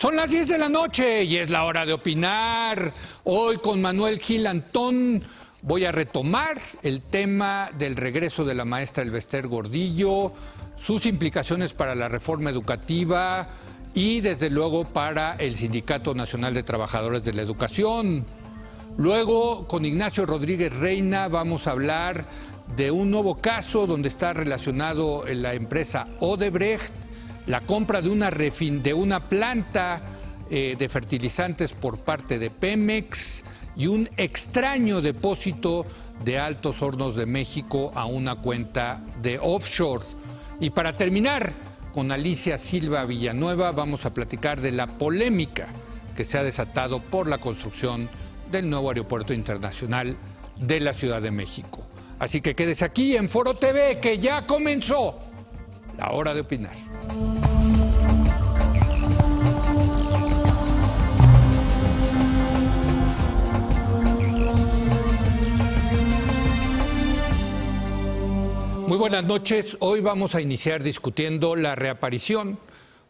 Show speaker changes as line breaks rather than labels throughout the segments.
Son las 10 de la noche y es la hora de opinar. Hoy con Manuel Gil Antón voy a retomar el tema del regreso de la maestra Elvester Gordillo, sus implicaciones para la reforma educativa y desde luego para el Sindicato Nacional de Trabajadores de la Educación. Luego con Ignacio Rodríguez Reina vamos a hablar de un nuevo caso donde está relacionado la empresa Odebrecht la compra de una, de una planta eh, de fertilizantes por parte de Pemex y un extraño depósito de Altos Hornos de México a una cuenta de offshore. Y para terminar, con Alicia Silva Villanueva vamos a platicar de la polémica que se ha desatado por la construcción del nuevo aeropuerto internacional de la Ciudad de México. Así que quédese aquí en Foro TV que ya comenzó la hora de opinar. Muy buenas noches. Hoy vamos a iniciar discutiendo la reaparición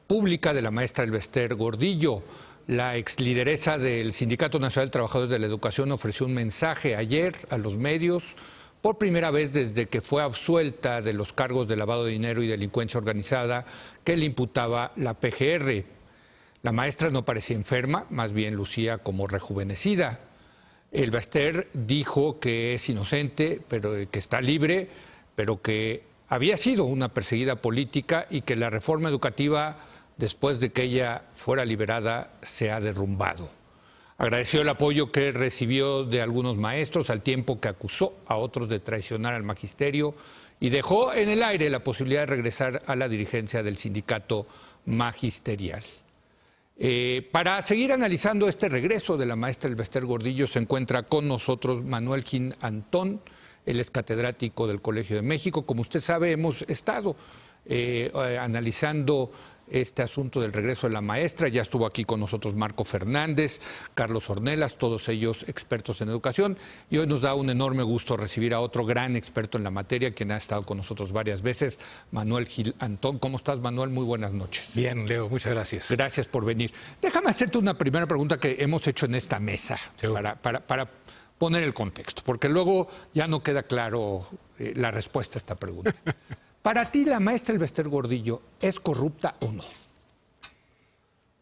pública de la maestra Elvester Gordillo. La ex lideresa del Sindicato Nacional de Trabajadores de la Educación ofreció un mensaje ayer a los medios por primera vez desde que fue absuelta de los cargos de lavado de dinero y delincuencia organizada que le imputaba la PGR. La maestra no parecía enferma, más bien lucía como rejuvenecida. El dijo que es inocente, pero que está libre, pero que había sido una perseguida política y que la reforma educativa, después de que ella fuera liberada, se ha derrumbado. Agradeció el apoyo que recibió de algunos maestros al tiempo que acusó a otros de traicionar al magisterio y dejó en el aire la posibilidad de regresar a la dirigencia del sindicato magisterial. Eh, para seguir analizando este regreso de la maestra Elvester Gordillo se encuentra con nosotros Manuel Gin Antón, él es catedrático del Colegio de México. Como usted sabe, hemos estado eh, eh, analizando este asunto del regreso de la maestra. Ya estuvo aquí con nosotros Marco Fernández, Carlos Ornelas, todos ellos expertos en educación. Y hoy nos da un enorme gusto recibir a otro gran experto en la materia, quien ha estado con nosotros varias veces, Manuel Gil Antón. ¿Cómo estás, Manuel? Muy buenas noches. Bien, Leo, muchas gracias. Gracias por venir. Déjame hacerte una primera pregunta que hemos hecho en esta mesa para, para, poner el contexto, porque luego ya no queda claro eh, la respuesta a esta pregunta. Para ti, la maestra Elbester Gordillo, ¿es corrupta o no?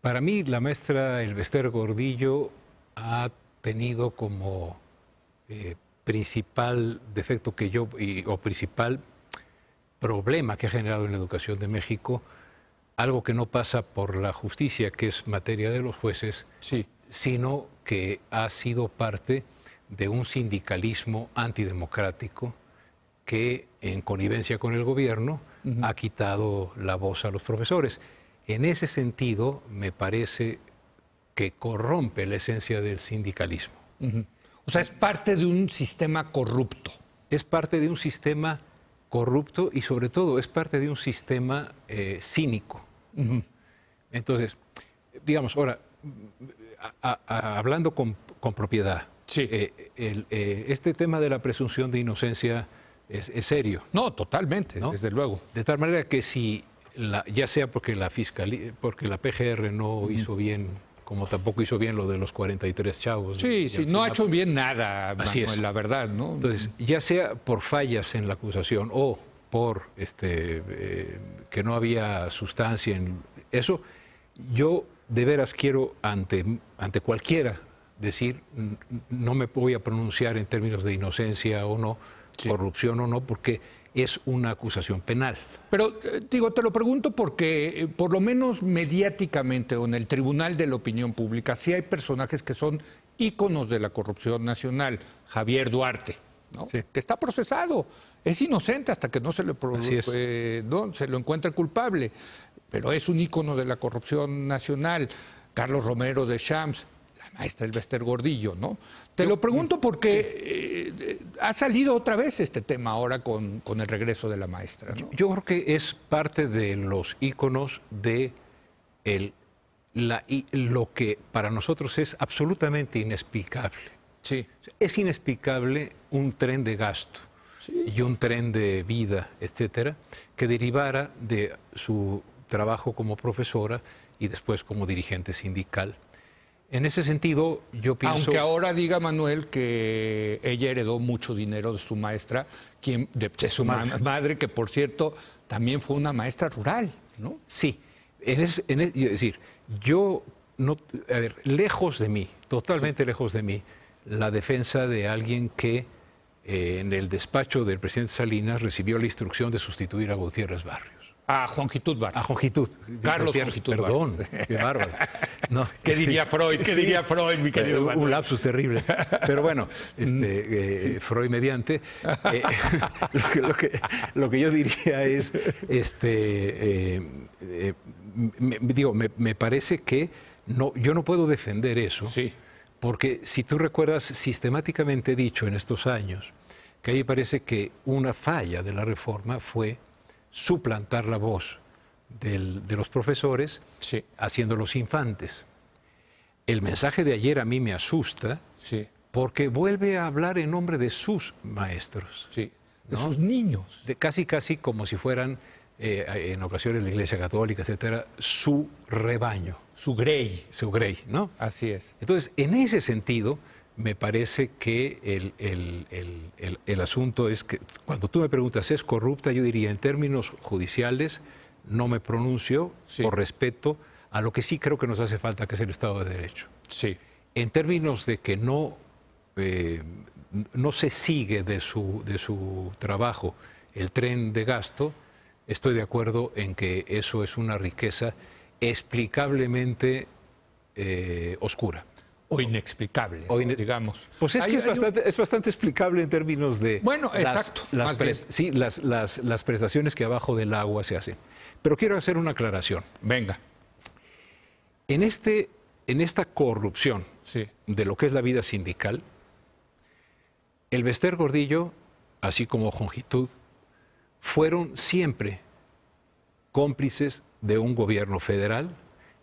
Para
mí, la maestra Elbester Gordillo ha tenido como eh, principal defecto que yo, o principal problema que ha generado en la educación de México, algo que no pasa por la justicia, que es materia de los jueces, sino que ha sido parte de un sindicalismo antidemocrático que, en connivencia con el gobierno, ha quitado la voz a los profesores. En ese sentido, me parece que corrompe la esencia del sindicalismo. O sea, es parte de un sistema corrupto. Es parte de un sistema corrupto y sobre todo es parte de un sistema eh, cínico. Entonces, digamos, ahora, hablando con propiedad, Sí. Eh, eh, este tema de la presunción de inocencia es, serio. No, totalmente, desde luego. De tal manera que si, ya sea porque la fiscalía, porque la PGR no hizo bien, como tampoco hizo bien lo de los 43 chavos.
Sí, sí, no ha hecho bien
nada, Manuel, la verdad, ¿no? Entonces, ya sea por fallas en la acusación o por este, eh, que no había sustancia en eso, yo de veras quiero ante, ante cualquiera decir, no me voy a pronunciar en términos de inocencia o no, corrupción o no, porque es una acusación penal.
Pero eh, digo, te lo pregunto porque eh, por lo menos mediáticamente o en el Tribunal de la Opinión Pública sí hay personajes que son íconos de la corrupción nacional. Javier Duarte, que está procesado, es inocente hasta que no se, le eh, no, se lo encuentra culpable, pero es un ícono de la corrupción nacional. Carlos Romero de Shams, ahí está el Bester Gordillo, ¿no? Te lo pregunto porque eh, ha salido otra vez este tema ahora con, el regreso de la maestra. Yo creo que es parte de los íconos de
lo que para nosotros es absolutamente inexplicable. Sí. Es inexplicable un tren de gasto y un tren de vida, etcétera, que derivara de su trabajo como profesora y después como dirigente sindical. En ese sentido, yo pienso... Aunque ahora
diga Manuel que ella heredó mucho dinero de su maestra, quien, de, su madre. que por cierto también fue una maestra rural, ¿no? Sí, es, decir, yo,
no, a ver, lejos de mí, totalmente lejos de mí, la defensa de alguien que eh, en el despacho del presidente Salinas recibió la instrucción de sustituir a Gutiérrez Barrio. A longitud Bar. A Jongitud. Carlos Perdón, qué bárbaro. ¿Qué diría Freud? ¿Qué diría Freud, mi querido Un lapsus terrible. Pero bueno, este, eh, Freud mediante. Eh, lo, que, yo diría es, este, eh, me, digo, me, parece que no, yo no puedo defender eso. Porque si tú recuerdas, sistemáticamente dicho en estos años que ahí parece que una falla de la reforma fue suplantar la voz de los profesores HACIENDO LOS infantes. El mensaje de ayer a mí me asusta porque vuelve a hablar en nombre de sus maestros. De sus niños. casi, casi como si fueran, eh, en ocasiones la Iglesia Católica, etcétera, su rebaño. Su grey. Su grey, ¿no? Así es. Entonces, en ese sentido, me parece que el, asunto es que cuando tú me preguntas, ¿es corrupta? Yo diría, en términos judiciales, no me pronuncio por respeto a lo que sí creo que nos hace falta, que es el Estado de Derecho. En términos de que no, eh, no se sigue de su, trabajo el tren de gasto, estoy de acuerdo en que eso es una riqueza explicablemente eh, oscura o inexplicable, digamos. Pues es que es, bastante, es bastante explicable en términos de... Bueno, las, exacto. Las, prestaciones que abajo del agua se hacen. Pero quiero hacer una aclaración. Venga. En, este, en esta corrupción de lo que es la vida sindical, el Bester Gordillo, así como Jongitud, fueron siempre cómplices de un gobierno federal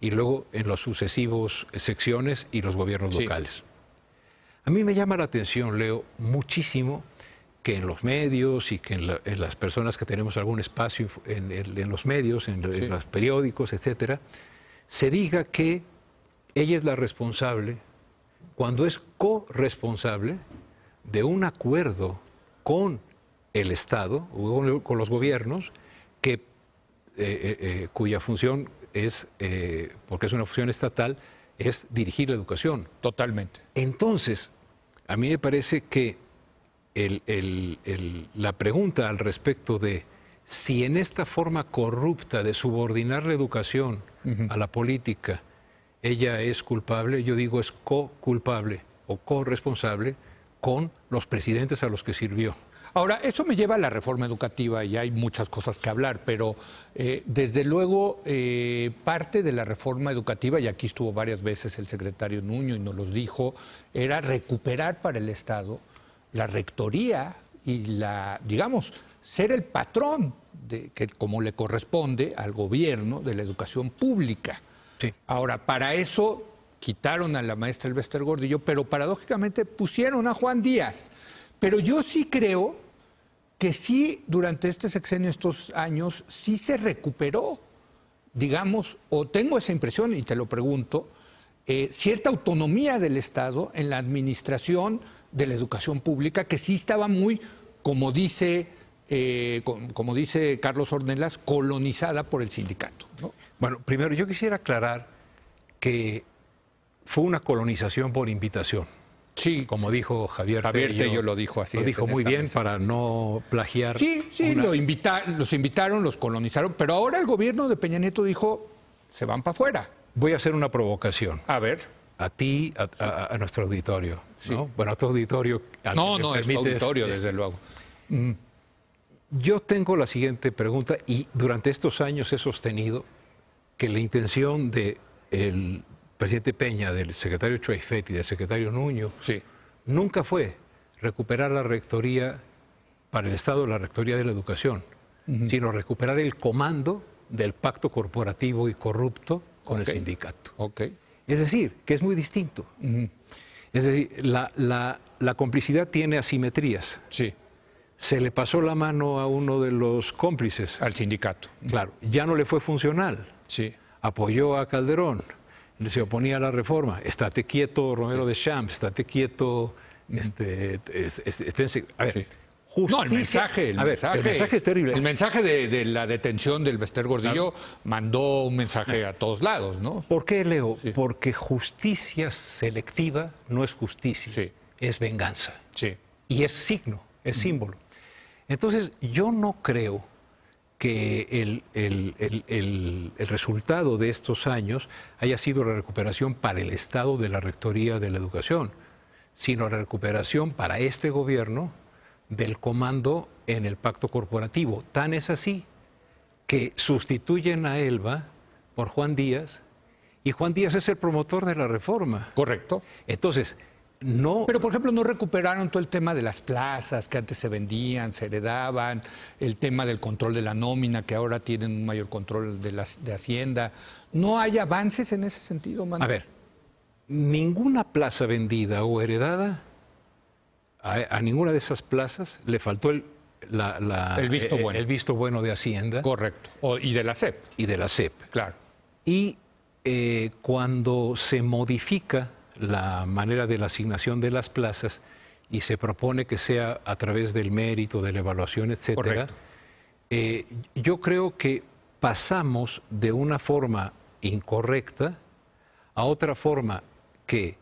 y luego en los sucesivos secciones y los gobiernos locales. A mí me llama la atención, Leo, muchísimo que en los medios y que en, las personas que tenemos algún espacio en, los medios, en, los periódicos, etcétera, se diga que ella es la responsable cuando es corresponsable de un acuerdo con el Estado o con los gobiernos que, eh, eh, eh, cuya función es, eh, porque es una función estatal, es dirigir la educación. Totalmente. Entonces, a mí me parece que la pregunta al respecto de si en esta forma corrupta de subordinar la educación a la política, ella es culpable, yo digo es co-culpable o corresponsable con
los presidentes a los que sirvió. Ahora, eso me lleva a la reforma educativa y hay muchas cosas que hablar, pero eh, desde luego eh, parte de la reforma educativa, y aquí estuvo varias veces el secretario Nuño y nos los dijo, era recuperar para el Estado la rectoría y la, digamos, ser el patrón, de, que como le corresponde al gobierno de la educación pública. Ahora, para eso quitaron a la maestra Elvester Gordillo, pero paradójicamente pusieron a Juan Díaz. Pero yo sí creo que sí durante este sexenio, estos años, sí se recuperó, digamos, o tengo esa impresión y te lo pregunto, eh, cierta autonomía del Estado en la administración de la educación pública, que sí estaba muy, como dice, eh, como, dice Carlos Ornelas, colonizada por el sindicato. Bueno, primero yo quisiera aclarar
que fue una colonización por invitación. Sí, como dijo Javier, Javier Tello, lo dijo así. Lo dijo muy bien para no plagiar. Sí, sí, los
invitaron, los colonizaron, pero ahora el gobierno de Peña Nieto dijo, se van para afuera. Voy a hacer una
provocación. A ver. A ti, a, nuestro auditorio. Bueno, a tu auditorio. no, no, auditorio, desde luego. Mm. Yo tengo la siguiente pregunta y durante estos años he sostenido que la intención de el presidente Peña, del secretario Choifetti, del secretario Nuño, nunca fue recuperar la rectoría para el Estado, la rectoría de la educación, sino recuperar el comando del pacto corporativo y corrupto con el sindicato. Es decir, que es muy distinto. Es decir, la, la, complicidad tiene asimetrías. Sí. Se le pasó la mano a uno de los cómplices. Al sindicato. Claro. Ya no le fue funcional. Sí. Apoyó a Calderón se oponía a la reforma. Estate quieto, Romero de Champs, estate quieto. Este, este, este, a ver, No, el mensaje, el, mensaje, es terrible. El
mensaje de, la detención del Bester Gordillo mandó un mensaje a todos lados, ¿no? ¿Por qué, Leo? Porque justicia selectiva no es justicia, es venganza. Sí.
Y es signo, es símbolo. Entonces, yo no creo que el, resultado de estos años haya sido la recuperación para el Estado de la Rectoría de la Educación, sino la recuperación para este gobierno del comando en el pacto corporativo. Tan es así que sustituyen a Elba por Juan Díaz y Juan Díaz es el
promotor de la reforma. Correcto. Entonces, no. Pero, por ejemplo, no recuperaron todo el tema de las plazas que antes se vendían, se heredaban, el tema del control de la nómina, que ahora tienen un mayor control de, de Hacienda. ¿No hay avances en ese sentido, Manuel? A ver, ninguna plaza vendida o heredada,
a, ninguna de esas plazas le faltó el, eh, visto, bueno. de Hacienda. Correcto. y de la CEP. Y de la CEP. Claro. Y eh, cuando se modifica la manera de la asignación de las plazas y se propone que sea a través del mérito, de la evaluación, etc. Eh, yo creo que pasamos de una forma incorrecta a otra forma que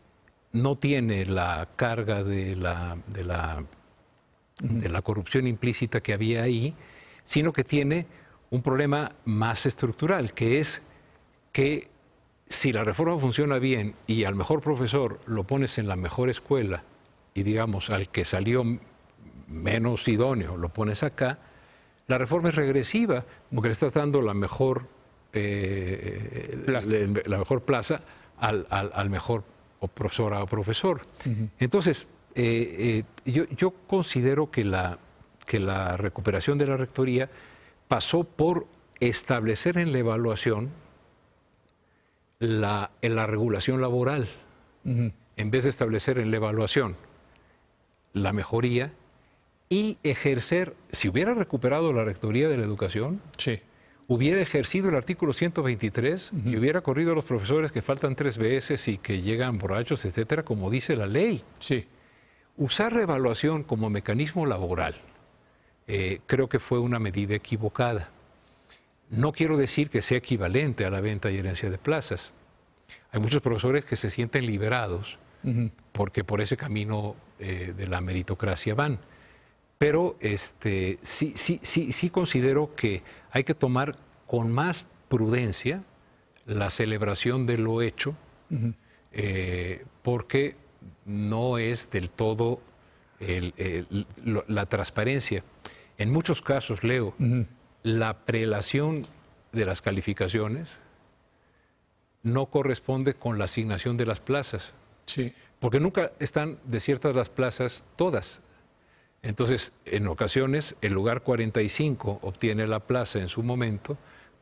no tiene la carga de la, de la, de la corrupción implícita que había ahí, sino que tiene un problema más estructural, que es que si la reforma funciona bien y al mejor profesor lo pones en la mejor escuela y digamos al que salió menos idóneo lo pones acá, la reforma es regresiva, porque le estás dando la mejor, eh, mejor plaza al, mejor profesora o profesor. Entonces, eh, eh, yo, yo, considero que que la recuperación de la rectoría pasó por establecer en la evaluación la, en la regulación laboral, en vez de establecer en la evaluación la mejoría y ejercer, si hubiera recuperado la Rectoría de la Educación, sí. hubiera ejercido el artículo 123 y hubiera corrido a los profesores que faltan tres veces y que llegan borrachos, etcétera, como dice la ley. Sí. Usar la evaluación como mecanismo laboral eh, creo que fue una medida equivocada. No quiero decir que sea equivalente a la venta y herencia de plazas. Hay muchos profesores que se sienten liberados porque por ese camino eh, de la meritocracia van. Pero este, sí, sí, sí, sí considero que hay que tomar con más prudencia la celebración de lo hecho, eh, porque no es del todo la transparencia. En muchos casos, Leo, la prelación de las calificaciones no corresponde con la asignación de las plazas. Sí. Porque nunca están desiertas las plazas todas. Entonces, en ocasiones, el lugar 45 obtiene la plaza en su momento,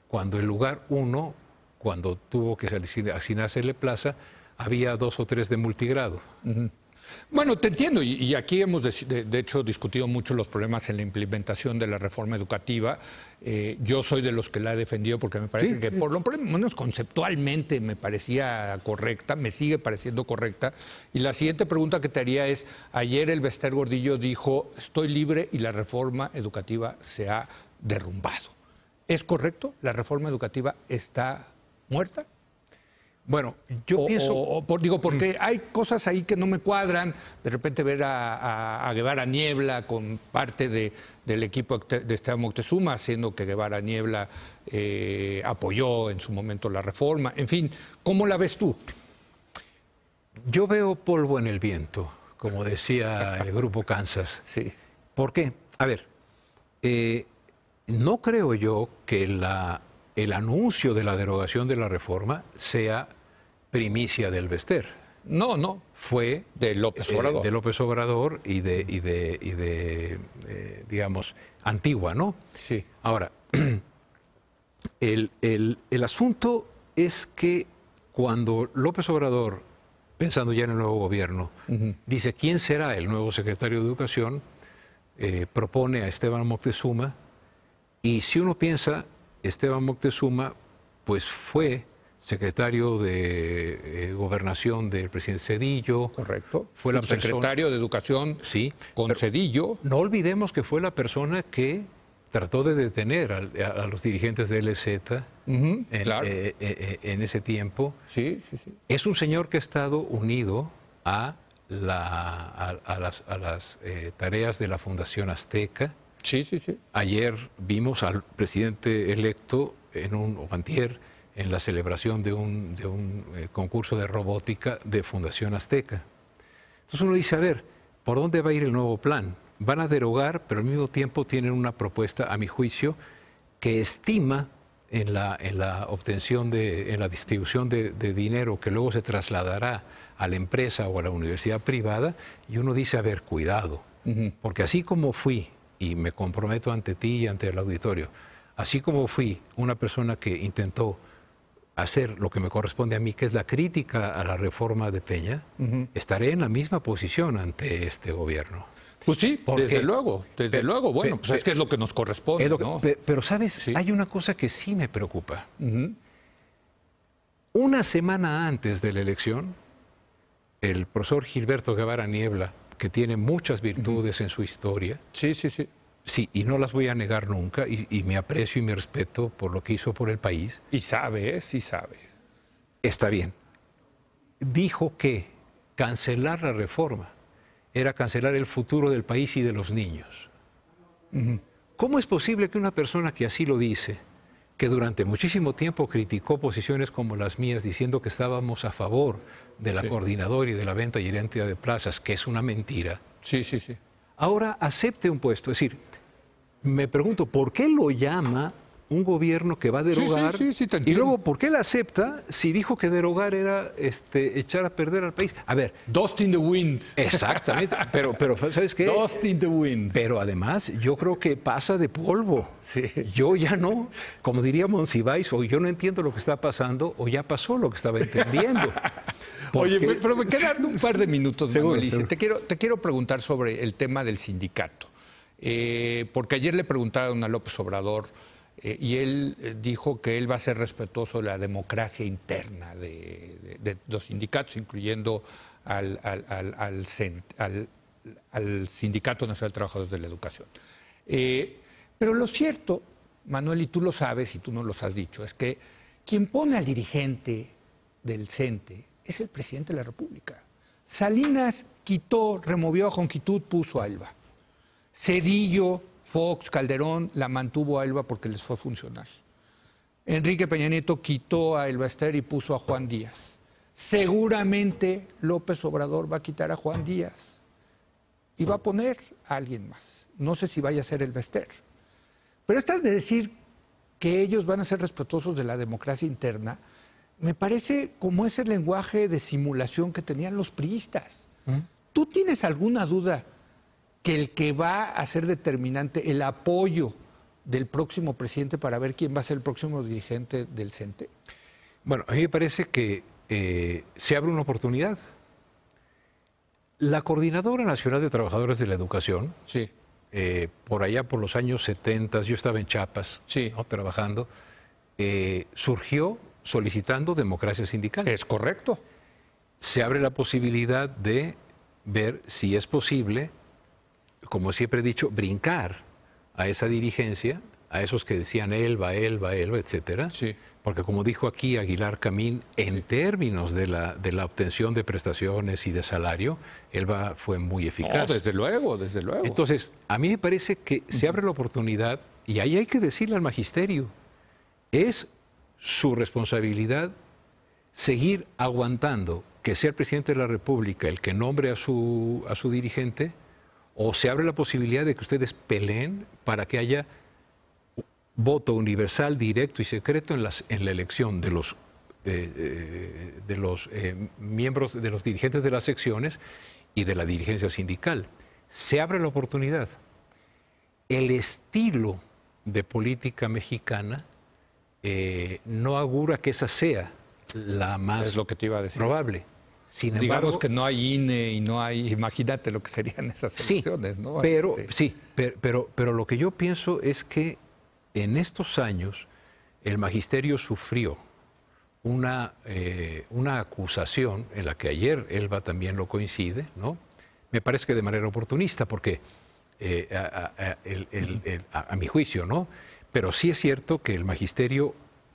cuando el lugar 1, cuando tuvo que asignarse la plaza,
había dos o tres de multigrado. Bueno, te entiendo, y, aquí hemos de, hecho discutido mucho los problemas en la implementación de la reforma educativa. Eh, yo soy de los que la he defendido porque me parece que, por lo menos conceptualmente, me parecía correcta, me sigue pareciendo correcta. Y la siguiente pregunta que te haría es: ayer el Bester Gordillo dijo, estoy libre y la reforma educativa se ha derrumbado. ¿Es correcto? ¿La reforma educativa está muerta? Bueno, yo pienso. digo, mm. porque hay cosas ahí que no me cuadran. De repente ver a, a Guevara Niebla con parte del equipo de Esteban Moctezuma, haciendo que Guevara Niebla eh, apoyó en su momento la reforma. En fin, ¿cómo la ves tú? Yo veo polvo en el viento, como decía el grupo
Kansas. Sí. ¿Por qué? A ver, eh, no creo yo que la el anuncio de la derogación de la reforma sea primicia del BESTER... No, no. Fue de López eh, Obrador. de López Obrador y de, y de, y de eh, digamos, antigua, ¿no? Sí. Ahora, el, asunto es que cuando López Obrador, pensando ya en el nuevo gobierno, dice quién será el nuevo secretario de Educación, eh, propone a Esteban Moctezuma, y si uno piensa Esteban Moctezuma, pues fue secretario de eh, gobernación del presidente Cedillo. Correcto. Fue la secretario
de educación sí,
con Cedillo. No olvidemos que fue la persona que trató de detener a, los dirigentes de LZ eh, eh, en, ese tiempo. Sí, sí, sí. Es un señor que ha estado unido a, la, a las tareas de la Fundación Azteca Sí, sí, sí. Ayer vimos al presidente electo en un o en la celebración de un, eh, concurso de robótica de Fundación Azteca. Entonces uno dice, a ver, ¿por dónde va a ir el nuevo plan? Van a derogar, pero al mismo tiempo tienen una propuesta, a mi juicio, que estima en la, obtención de, en la distribución de, dinero que luego se trasladará a la empresa o a la universidad privada, y uno dice, a ver, cuidado, porque así como fui y me comprometo ante ti y ante el auditorio, así como fui una persona que intentó hacer lo que me corresponde a mí, que es la crítica a la reforma de Peña, estaré en la misma posición ante este gobierno.
Pues sí, desde luego, desde luego. Bueno, pues es que es lo que nos corresponde.
Pero, sabes, hay una cosa que sí me preocupa. Una semana antes de la elección, el profesor Gilberto Guevara Niebla que tiene muchas virtudes en su historia. Sí, sí, sí. Sí, y no las voy a negar nunca, y, me aprecio y me respeto por lo que hizo por el país. Y sabe, ¿eh? sí sabe. Está bien. Dijo que cancelar la reforma era cancelar el futuro del país y de los niños. ¿Cómo es posible que una persona que así lo dice, que durante muchísimo tiempo criticó posiciones como las mías, diciendo que estábamos a favor de la coordinadora y de la venta y identidad de plazas, que es una mentira. Sí, sí, sí. Ahora acepte un puesto. Es decir, me pregunto, ¿por qué lo llama un gobierno que va a derogar. Sí, sí, sí, y luego, ¿por qué la acepta si dijo que derogar era este, echar a perder al país? A ver. Dust in the wind. Exactamente. pero, pero, ¿sabes qué? Dust in the wind. Pero además, yo creo que pasa de polvo. Yo ya no, como diría Monsiváis, o yo no entiendo lo que está pasando, o ya pasó lo que estaba entendiendo.
Oye, pero me quedan un par de minutos, Te quiero, te quiero preguntar sobre el tema del sindicato. Eh, porque ayer le preguntaron a López Obrador eh, y él eh, dijo que él va a ser respetuoso de la democracia interna de, los sindicatos, incluyendo al, Sindicato Nacional de Trabajadores de la Educación. Eh, pero lo cierto, Manuel, y tú lo sabes y tú no lo has dicho, es que quien pone al dirigente del CENTE es el presidente de la República. Salinas quitó, removió a Jonquitud, puso a Alba. Cedillo Fox, Calderón, la mantuvo a Elba porque les fue funcional. Enrique Peña Nieto quitó a Elba y puso a Juan Díaz. Seguramente López Obrador va a quitar a Juan Díaz y va a poner a alguien más. No sé si vaya a ser Elba Ester. Pero estas de decir que ellos van a ser respetuosos de la democracia interna, me parece como ese lenguaje de simulación que tenían los priistas. ¿Mm? ¿Tú tienes alguna duda que el que va a ser determinante el apoyo del próximo presidente para ver quién va a ser el próximo dirigente del CENTE?
Bueno, a mí me parece que eh, se abre una oportunidad. La Coordinadora Nacional de Trabajadores de la Educación, sí. Eh, por allá por los años 70, yo estaba en Chiapas sí. trabajando, eh, surgió solicitando democracia sindical. Es correcto. Se abre la posibilidad de ver si es posible como siempre he dicho, brincar a esa dirigencia, a esos que decían va, él va, Elba, etcétera. Porque como dijo aquí Aguilar Camín, en términos de la, de la obtención de prestaciones y de salario, Elba fue muy eficaz. desde
luego, desde luego. Entonces,
a mí me parece que se abre la oportunidad, y ahí hay que decirle al magisterio, es su responsabilidad seguir aguantando que sea el presidente de la República el que nombre a su, a su dirigente, o se abre la posibilidad de que ustedes peleen para que haya voto universal, directo y secreto en, las, en la elección de los, eh, eh, de los eh, miembros, de los dirigentes de las secciones y de la dirigencia sindical. Se abre la oportunidad. El estilo de política mexicana
no augura que esa sea la más es lo que te iba a decir. probable. Digamos que no hay INE y no hay, imagínate lo que serían esas elecciones,
¿no? Pero, este. Sí, pero, pero, lo que yo pienso es que en estos años el magisterio sufrió eh, una, acusación en la que ayer Elba también lo coincide, ¿no? Me parece que de manera oportunista, porque eh, a, mi juicio, ¿no? Pero sí es cierto que el magisterio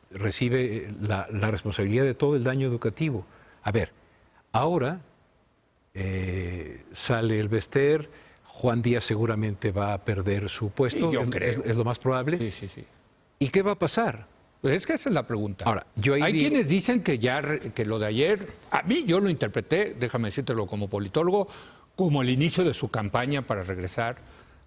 recibe eh, la responsabilidad de todo el daño educativo. A ver, Ahora eh, sale el Bester, Juan Díaz seguramente va a perder su puesto, es, lo más probable. Sí, sí, sí. ¿Y qué va a
pasar? Pues es que esa es la pregunta. Ahora, Hay quienes dicen que ya que lo de ayer, a mí yo lo interpreté, déjame decírtelo como politólogo, como el inicio de su campaña para regresar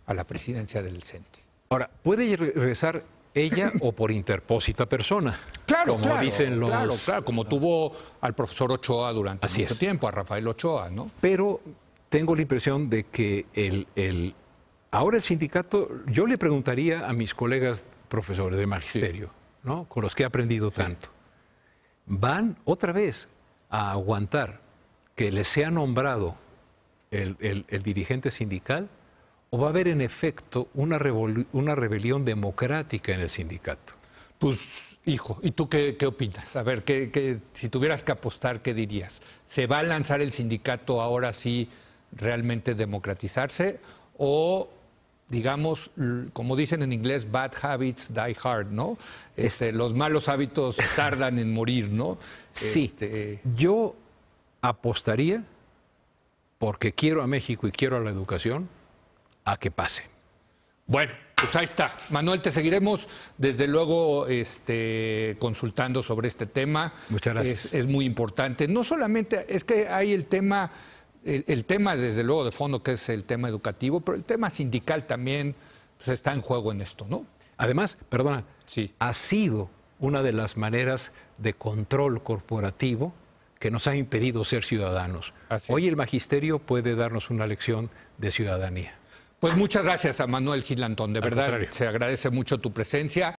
a la presidencia del CENTE. Ahora, puede regresar ella o por interpósita persona. Claro, como dicen los... claro, como tuvo al profesor Ochoa
durante mucho tiempo, a Rafael Ochoa, ¿no? Pero tengo la impresión de que el, ahora el sindicato, yo le preguntaría a mis colegas profesores de magisterio, ¿no? Con los que he aprendido tanto, van otra vez a aguantar que les sea nombrado el dirigente sindical o va a haber en efecto una, una rebelión democrática en el sindicato?
Pues, hijo, ¿y tú qué, opinas? A ver, si tuvieras que apostar, ¿qué dirías? ¿Se va a lanzar el sindicato ahora sí realmente democratizarse? ¿O digamos, como dicen en inglés, bad habits die hard, ¿no? Este, los malos hábitos tardan en morir, ¿no? Sí. Este, Yo
apostaría, porque quiero a México y quiero a la educación, a que pase.
Bueno, pues ahí está. Manuel, te seguiremos desde luego este, consultando sobre este tema. Muchas gracias. Es, muy importante. No solamente, es que hay el tema, el, tema desde luego de fondo que es el tema educativo, pero el tema sindical también pues, está en juego en esto, ¿no? Además, perdona, sí.
ha sido una de las maneras de control corporativo que nos ha impedido ser ciudadanos. Hoy el magisterio puede darnos una lección de ciudadanía. Pues muchas gracias a Manuel Gilantón, de verdad se agradece mucho tu presencia.